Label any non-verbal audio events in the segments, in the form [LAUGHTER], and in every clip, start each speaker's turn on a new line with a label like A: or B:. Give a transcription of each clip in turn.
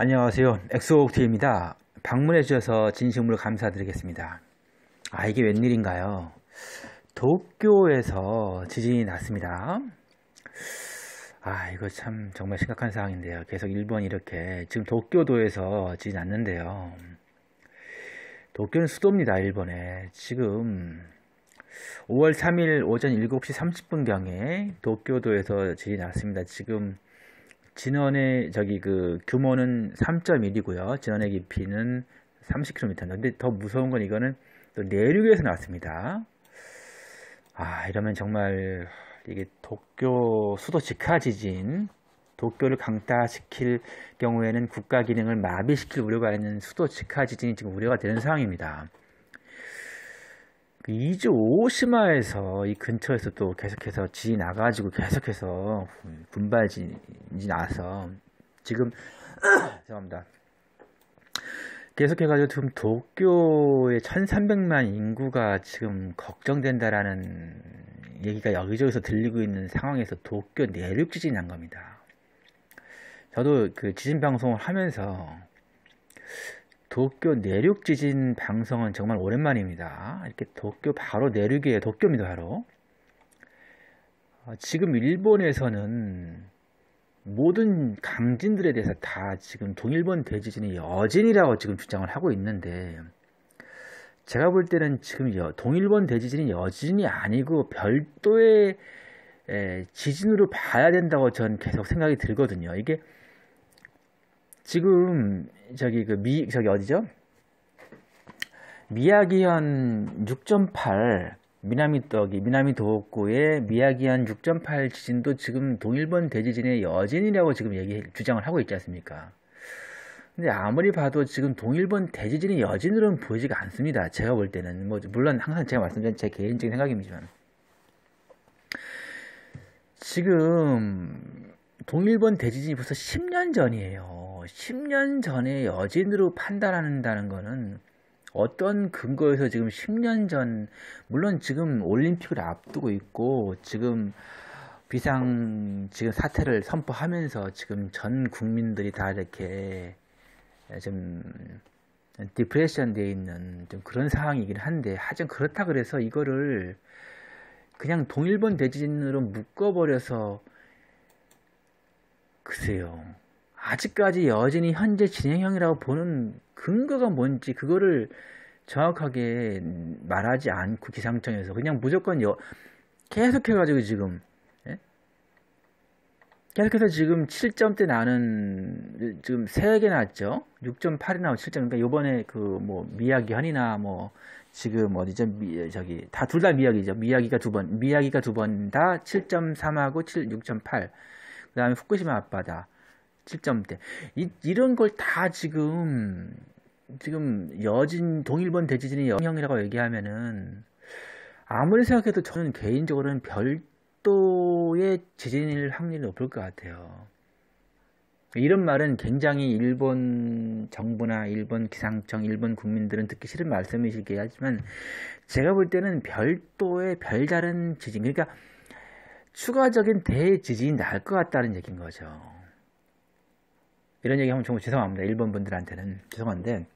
A: 안녕하세요. 엑소옥트입니다. 방문해 주셔서 진심으로 감사드리겠습니다. 아, 이게 웬일인가요? 도쿄에서 지진이 났습니다. 아, 이거 참 정말 심각한 상황인데요. 계속 일본이 이렇게 지금 도쿄도에서 지진 났는데요. 도쿄는 수도입니다. 일본에. 지금 5월 3일 오전 7시 30분경에 도쿄도에서 지진이 났습니다. 지금 진원의 저기 그 규모는 3.1이고요. 진원의 깊이는 30km. 근데 더 무서운 건 이거는 또 내륙에서 나왔습니다. 아, 이러면 정말 이게 도쿄 수도 직하 지진, 도쿄를 강타시킬 경우에는 국가 기능을 마비시킬 우려가 있는 수도 직하 지진이 지금 우려가 되는 상황입니다. 그 이즈 오시마에서 이 근처에서 또 계속해서 지 나가지고 계속해서 분발지 나서 지금 [CLEARS THROAT] 죄송합니다. 계속해가지고 지금 도쿄의 1,300만 인구가 지금 걱정된다라는 얘기가 여기저기서 들리고 있는 상황에서 도쿄 내륙 지진이 난 겁니다. 저도 그 지진 방송을 하면서 도쿄 내륙 지진 방송은 정말 오랜만입니다. 이렇게 도쿄 바로 내륙이에요. 도쿄입니다, 바로. 아, 지금 일본에서는 모든 강진들에 대해서 다 지금 동일본 대지진이 여진이라고 지금 주장을 하고 있는데 제가 볼 때는 지금 여, 동일본 대지진이 여진이 아니고 별도의 에, 지진으로 봐야 된다고 전 계속 생각이 들거든요. 이게 지금 저기 그 미 저기 어디죠? 미야기현 6.8 미나미 떡이 미나미 도호쿠의 미야기현 6.8 지진도 지금 동일본 대지진의 여진이라고 지금 얘기 주장을 하고 있지 않습니까? 근데 아무리 봐도 지금 동일본 대지진이 여진으로는 보이지가 않습니다. 제가 볼 때는 뭐 물론 항상 제가 말씀드린 제 개인적인 생각입니다만 지금 동일본 대지진이 벌써 10년 전이에요. 10년 전에 여진으로 판단한다는 거는 어떤 근거에서 지금 10년 전, 물론 지금 올림픽을 앞두고 있고, 지금 비상, 지금 사태를 선포하면서 지금 전 국민들이 다 이렇게 좀 디프레션 돼 있는 좀 그런 상황이긴 한데, 하여튼 그렇다 그래서 이거를 그냥 동일본 대지진으로 묶어버려서, 글쎄요. 아직까지 여전히 현재 진행형이라고 보는 근거가 뭔지 그거를 정확하게 말하지 않고 기상청에서 그냥 무조건 여, 계속해가지고 지금 예? 계속해서 지금 7점대 나는 지금 3개 났죠 6.8이 나고 7점 그러니까 요번에 그 뭐 미야기 현이나 뭐 지금 어디죠 미, 저기 다 둘 다 미야기죠 미야기가 두번 미야기가 두 번다 7.3하고 7 6.8그 다음에 후쿠시마 앞바다 7점대. 이, 이런 걸 다 지금, 지금 여진, 동일본 대지진의 영향이라고 얘기하면은, 아무리 생각해도 저는 개인적으로는 별도의 지진일 확률이 높을 것 같아요. 이런 말은 굉장히 일본 정부나 일본 기상청, 일본 국민들은 듣기 싫은 말씀이시긴 하지만 제가 볼 때는 별도의 별다른 지진, 그러니까 추가적인 대지진이 날 것 같다는 얘기인 거죠. 이런 얘기하면 정말 죄송합니다. 일본 분들한테는 죄송한데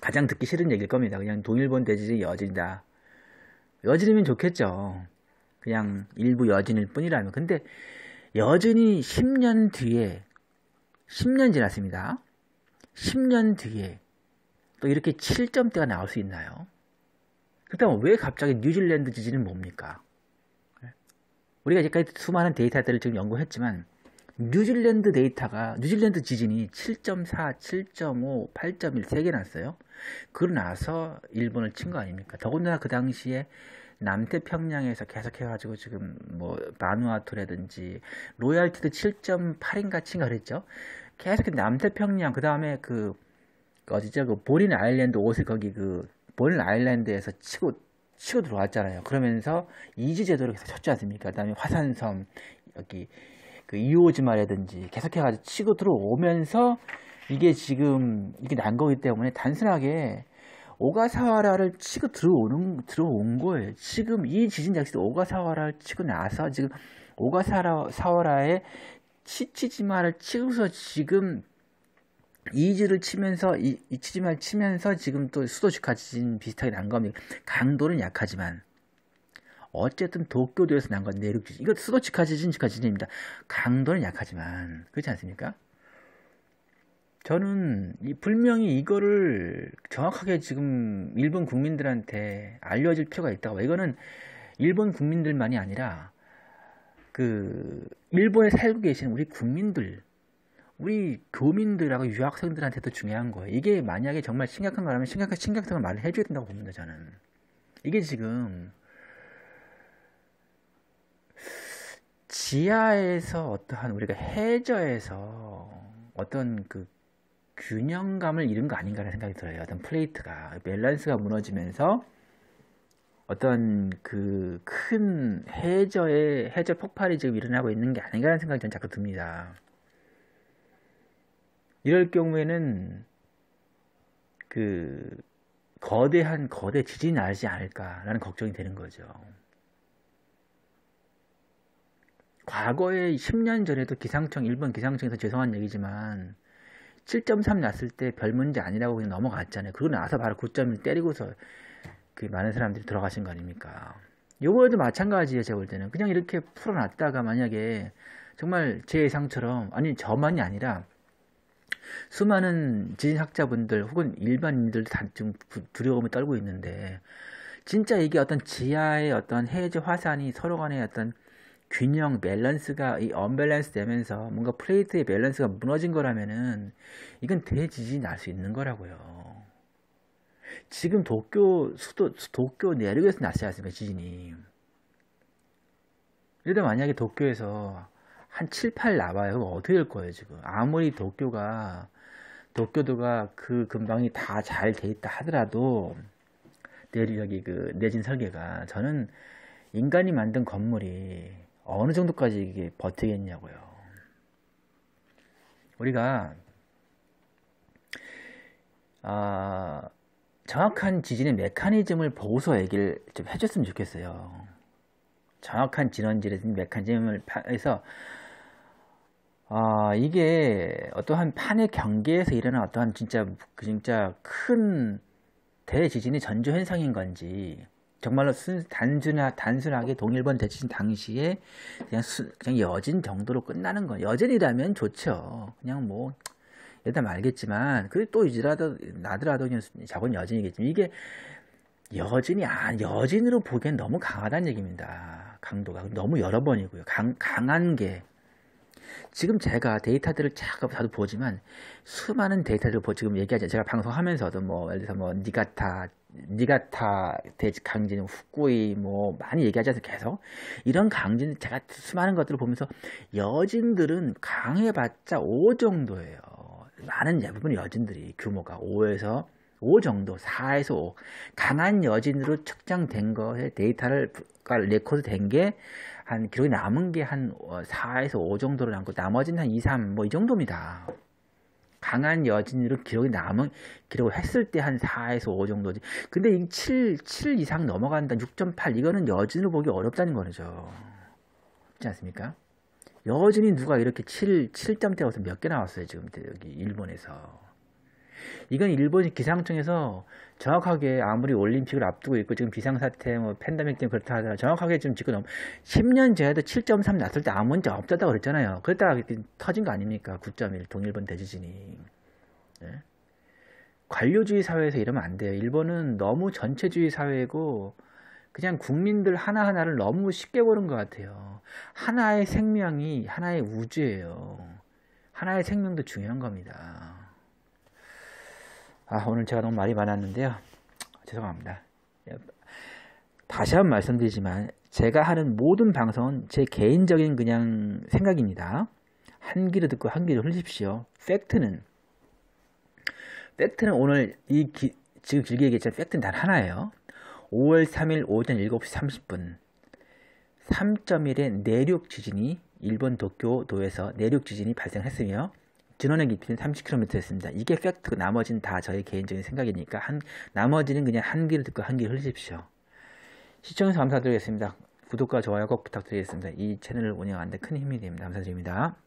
A: 가장 듣기 싫은 얘기일 겁니다. 그냥 동일본 대지지 여진이다. 여진이면 좋겠죠. 그냥 일부 여진일 뿐이라면. 근데 여진이 10년 뒤에 10년 지났습니다. 10년 뒤에 또 이렇게 7점대가 나올 수 있나요? 그렇다면 왜 갑자기 뉴질랜드 지진은 뭡니까? 우리가 이제까지 수많은 데이터들을 지금 연구했지만 뉴질랜드 데이터가 뉴질랜드 지진이 7.4, 7.5, 8.1세 개 났어요. 그러고 나서 일본을 친 거 아닙니까? 더군다나 그 당시에 남태평양에서 계속해가지고 지금 뭐 바누아투라든지 로얄티도 7.8인가 친가 그랬죠. 계속 남태평양 그 다음에 그 어디죠 그보인 아일랜드 옷을 거기 그보인 아일랜드에서 치고 치고 들어왔잖아요. 그러면서 이지 제도를 계속 쳤지 않습니까? 그다음에 화산섬 여기 그 이오즈마라든지 계속해가지고 치고 들어오면서 이게 지금 이게 난 거기 때문에 단순하게 오가사와라를 치고 들어오는 들어온 거예요. 지금 이 지진 자체도 오가사와라를 치고 나서 지금 오가사와라의 치치지마를 치고서 지금 이지를 치면서 이, 치지마를 치면서 지금 또 수도주카 지진 비슷하게 난 겁니다. 강도는 약하지만 어쨌든 도쿄도에서 난 건 내륙 지진. 이거 수도치카 지진, 지카 지진입니다. 강도는 약하지만 그렇지 않습니까? 저는 이 분명히 이거를 정확하게 지금 일본 국민들한테 알려질 필요가 있다고. 이거는 일본 국민들만이 아니라 그 일본에 살고 계시는 우리 국민들, 우리 교민들하고 유학생들한테도 중요한 거예요. 이게 만약에 정말 심각한 거라면 심각한 심각성을 말을 해줘야 된다고 봅니다. 저는 이게 지금 지하에서 어떠한 우리가 해저에서 어떤 그 균형감을 잃은 거 아닌가라는 생각이 들어요. 어떤 플레이트가 밸런스가 무너지면서 어떤 그 큰 해저의 해저 폭발이 지금 일어나고 있는 게 아닌가라는 생각이 저는 자꾸 듭니다. 이럴 경우에는 그 거대한 거대 지진이 나지 않을까라는 걱정이 되는 거죠. 과거에 10년 전에도 기상청, 일본 기상청에서 죄송한 얘기지만 7.3 났을 때 별 문제 아니라고 그냥 넘어갔잖아요. 그리고 나서 바로 9.1 때리고서 그 많은 사람들이 들어가신 거 아닙니까? 요번에도 마찬가지예요. 제가 볼 때는 그냥 이렇게 풀어놨다가 만약에 정말 제 예상처럼 아니 저만이 아니라 수많은 지진학자분들 혹은 일반인들도 다 지금 두려움에 떨고 있는데 진짜 이게 어떤 지하의 어떤 해저 화산이 서로 간에 어떤 균형, 밸런스가 이 언밸런스 되면서 뭔가 플레이트의 밸런스가 무너진 거라면은 이건 대지진이 날 수 있는 거라고요. 지금 도쿄 수도 도쿄 내륙에서 났지 않습니 지진이. 그런데 만약에 도쿄에서 한 7, 8 나와요. 그럼 어떻게 될 거예요, 지금? 아무리 도쿄가 도쿄도가 그 근방이 다 잘 돼 있다 하더라도 내륙이 그 내진 설계가 저는 인간이 만든 건물이 어느 정도까지 이게 버티겠냐고요. 우리가 아, 정확한 지진의 메커니즘을 보고서 얘기를 좀 해줬으면 좋겠어요. 정확한 진원지라든 메커니즘을 해서 아, 이게 어떠한 판의 경계에서 일어난 어떠한 진짜 진짜 큰대지진이 전조 현상인 건지 정말로 순, 단순하, 단순하게 동일본 대치신 당시에 그냥, 수, 그냥 여진 정도로 끝나는 거예요. 여진이라면 좋죠. 그냥 뭐, 일단 알겠지만, 그리고 또이제라도 나더라도 그냥 작은 여진이겠지만, 이게 여진이, 아, 여진으로 보기엔 너무 강하다는 얘기입니다. 강도가. 너무 여러 번이고요. 강, 강한 게. 지금 제가 데이터들을 잠깐 다도 보지만 수많은 데이터들을 보, 지금 얘기하지 제가 방송하면서도 뭐 예를 들어서 뭐 니가타 니가타 대지 강진 후쿠이 뭐 많이 얘기하지 않습니 계속 이런 강진 제가 수많은 것들을 보면서 여진들은 강해봤자 5 정도예요 많은 대부분 여진들이 규모가 5에서 5 정도, 4에서 5. 강한 여진으로 측정된 것의 데이터를, 그러니까 레코드 된게 한 기록이 남은 게 한 4에서 어, 5 정도로 남고 나머지는 한 2, 3 뭐이 뭐 정도입니다. 강한 여진으로 기록이 남은 기록을 했을 때 한 4에서 5 정도지. 근데 이 7, 7 이상 넘어간다. 6.8 이거는 여진으로 보기 어렵다는 거죠. 그렇지 않습니까? 여진이 누가 이렇게 7, 7점대서몇 개 나왔어요 지금 여기 일본에서. 이건 일본 기상청에서 정확하게 아무리 올림픽을 앞두고 있고 지금 비상사태 뭐 팬데믹 때문에 그렇다 하더라 정확하게 지금 지금 10년 전에도 7.3 났을 때 아무 문제 없었다고 그랬잖아요 그랬다가 이렇게 터진 거 아닙니까 9.1 동일본 대지진이 네? 관료주의 사회에서 이러면 안 돼요 일본은 너무 전체주의 사회고 그냥 국민들 하나하나를 너무 쉽게 보는 것 같아요. 하나의 생명이 하나의 우주예요. 하나의 생명도 중요한 겁니다. 아, 오늘 제가 너무 말이 많았는데요. 죄송합니다. 예, 다시 한 번 말씀드리지만 제가 하는 모든 방송은 제 개인적인 그냥 생각입니다. 한 귀로 듣고 한 귀로 흘리십시오. 팩트는 팩트는 오늘 이 기, 지금 길게 얘기했지만 팩트는 단 하나예요. 5월 3일 오전 7시 30분 3.1의 내륙 지진이 일본 도쿄도에서 내륙 지진이 발생했으며 진원의 깊이는 30km였습니다. 이게 팩트고 나머지는 다 저의 개인적인 생각이니까 한 나머지는 그냥 한 귀를 듣고 한 귀를 흘리십시오. 시청해서 감사드리겠습니다. 구독과 좋아요 꼭 부탁드리겠습니다. 이 채널을 운영하는데 큰 힘이 됩니다. 감사드립니다.